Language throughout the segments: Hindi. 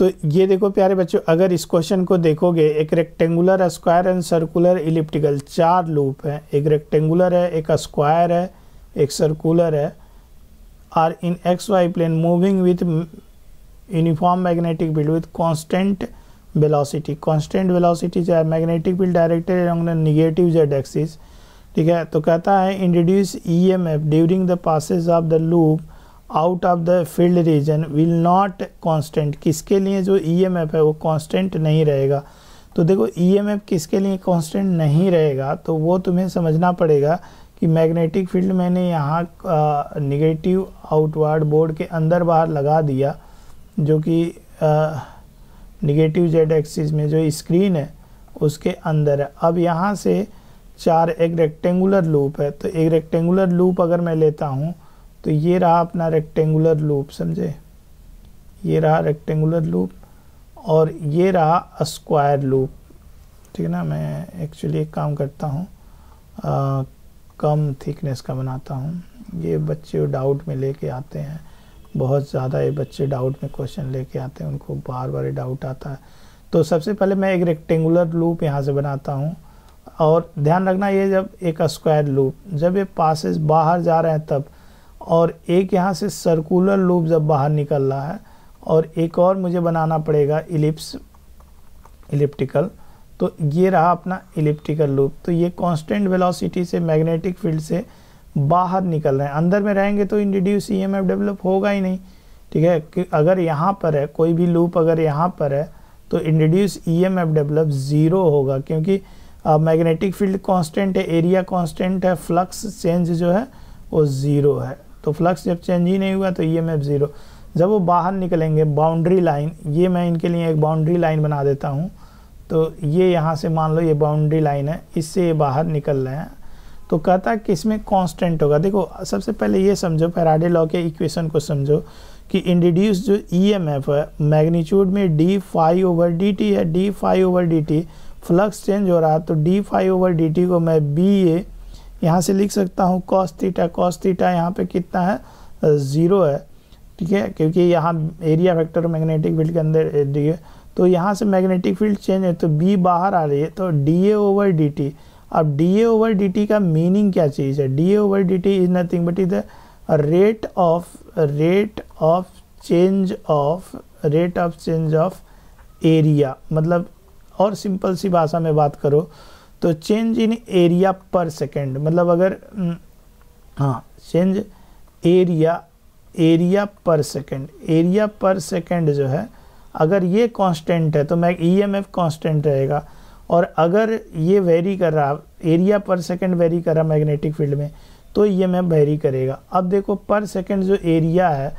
तो ये देखो प्यारे बच्चों अगर इस क्वेश्चन को देखोगे एक rectangular square and circular elliptical चार लूप है एक रेक्टेंगुलर है एक स्क्वायर है एक सर्कुलर है are in X Y plane moving with uniform magnetic field with constant velocity constant velocity चाहे magnetic field directed along the negative Z axis ठीक है तो कहता है introduce E M F during the passage of the loop out of the field region will not constant किसके लिए जो ईएमएफ e है वो कांस्टेंट नहीं रहेगा तो देखो ईएमएफ e किसके लिए कांस्टेंट नहीं रहेगा तो वो तुम्हें समझना पड़ेगा कि मैग्नेटिक फील्ड मैंने यहाँ निगेटिव आउटवर्ड बोर्ड के अंदर बाहर लगा दिया जो कि निगेटिव जेड एक्सिस में जो स्क्रीन है उसके अंदर है अब यहाँ से चार एक रेक्टेंगुलर लूप है तो एक रेक्टेंगुलर लूप अगर मैं लेता हूँ तो ये रहा अपना रेक्टेंगुलर लूप समझे ये रहा रेक्टेंगुलर लूप और ये रहा स्क्वायर लूप ठीक है ना मैं एक्चुअली एक काम करता हूँ कम थिकनेस का बनाता हूँ ये बच्चे डाउट में लेके आते हैं बहुत ज़्यादा ये बच्चे डाउट में क्वेश्चन लेके आते हैं उनको बार बार डाउट आता है तो सबसे पहले मैं एक रेक्टेंगुलर लूप यहाँ से बनाता हूँ और ध्यान रखना ये जब एक स्क्वायर लूप जब ये पासिस बाहर जा रहे हैं तब और एक यहाँ से सर्कुलर लूप जब बाहर निकल रहा है और एक और मुझे बनाना पड़ेगा इलिप्स इलिप्टिकल तो ये रहा अपना इलिप्टिकल लूप तो ये कांस्टेंट वेलोसिटी से मैग्नेटिक फील्ड से बाहर निकल रहे हैं अंदर में रहेंगे तो इंडिड्यूस ई डेवलप होगा ही नहीं ठीक है कि अगर यहाँ पर है कोई भी लूप अगर यहाँ पर है तो इंडिड्यूस ई डेवलप ज़ीरो होगा क्योंकि मैग्नेटिक फील्ड कॉन्स्टेंट है एरिया कॉन्स्टेंट है फ्लक्स चेंज जो है वो ज़ीरो है तो फ्लक्स जब चेंज ही नहीं हुआ तो E e M F zero जब वो बाहर निकलेंगे बाउंड्री लाइन ये मैं इनके लिए एक बाउंड्री लाइन बना देता हूँ तो ये यहाँ से मान लो ये बाउंड्री लाइन है इससे ये बाहर निकल रहे हैं तो कहता है कि इसमें कांस्टेंट होगा देखो सबसे पहले ये समझो फेराडे लॉ के इक्वेशन को समझो कि इंट्रोड्यूस जो ईएमएफ e है मैग्नीट्यूड में D phi over D T है D phi over D T flux change हो रहा है तो D phi over D T को मैं बी ए यहाँ से लिख सकता हूँ कॉस थीटा कॉस थीटा यहाँ पे कितना है ज़ीरो है ठीक है क्योंकि यहाँ एरिया वेक्टर मैग्नेटिक फील्ड के अंदर दिए तो यहाँ से मैग्नेटिक फील्ड चेंज है तो बी बाहर आ रही है तो D A over D T अब D A over D T का मीनिंग क्या चीज़ है D A over D T is nothing but is the rate of rate of change of rate of change of area मतलब और सिंपल सी भाषा में बात करो तो change in area per second मतलब अगर हम्म, हाँ change area area per second area per second जो है अगर ये कांस्टेंट है तो मैं ई एम एफ कॉन्स्टेंट रहेगा और अगर ये वेरी कर रहा एरिया पर सेकेंड वेरी कर रहा मैग्नेटिक फील्ड में तो ई एम एफ वेरी करेगा अब देखो पर सेकेंड जो एरिया है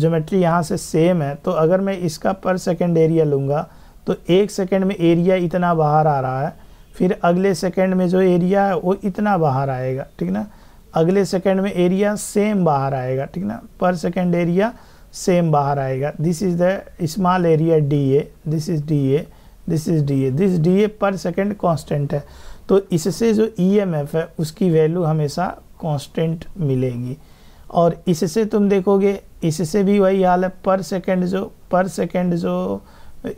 जोमेट्री यहाँ से सेम है तो अगर मैं इसका पर सेकेंड एरिया लूँगा तो एक सेकेंड में एरिया इतना बाहर आ रहा है फिर अगले सेकेंड में जो एरिया है वो इतना बाहर आएगा ठीक ना अगले सेकेंड में एरिया सेम बाहर आएगा ठीक ना पर सेकेंड एरिया सेम बाहर आएगा this is the small area D A this is D A this is D A this D A per second constant है तो इससे जो ई एम एफ है उसकी वैल्यू हमेशा कांस्टेंट मिलेगी और इससे तुम देखोगे इससे भी वही हाल है पर सेकेंड जो पर सेकेंड जो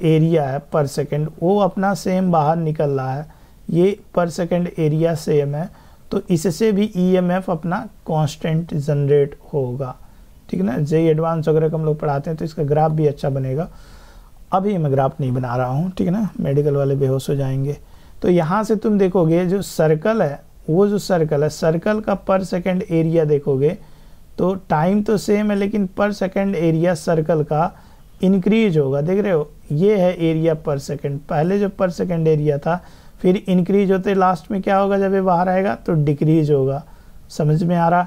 एरिया है पर सेकेंड वो अपना सेम बाहर निकल रहा है ये पर सेकेंड एरिया सेम है तो इससे भी ईएमएफ e अपना कांस्टेंट जनरेट होगा ठीक है ना जे एडवांस वगैरह हम लोग पढ़ाते हैं तो इसका ग्राफ भी अच्छा बनेगा अभी मैं ग्राफ नहीं बना रहा हूँ ठीक है ना मेडिकल वाले बेहोश हो जाएंगे तो यहाँ से तुम देखोगे जो सर्कल है वो जो सर्कल है सर्कल का पर सेकेंड एरिया देखोगे तो टाइम तो सेम है लेकिन पर सेकेंड एरिया सर्कल का इंक्रीज होगा देख रहे हो ये है एरिया पर सेकेंड पहले जो पर सेकेंड एरिया था फिर इंक्रीज होते लास्ट में क्या होगा जब ये बाहर आएगा तो डिक्रीज होगा समझ में आ रहा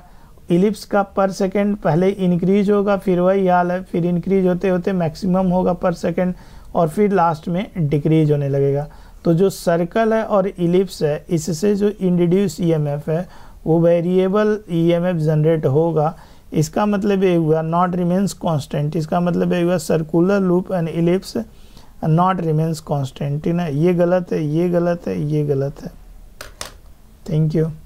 इलिप्स का पर सेकेंड पहले इंक्रीज होगा फिर वही हाल है फिर इंक्रीज होते होते मैक्सिमम होगा पर सेकेंड और फिर लास्ट में डिक्रीज होने लगेगा तो जो सर्कल है और इलिप्स है इससे जो इंडिड्यूस ईएमएफ e है वो वेरिएबल ईएमएफ जनरेट होगा इसका मतलब ये हुआ नॉट रिमेंस कांस्टेंट इसका मतलब ये हुआ circular loop and ellipse not remains constant ठीक ना ये गलत है ये गलत है ये गलत है थैंक यू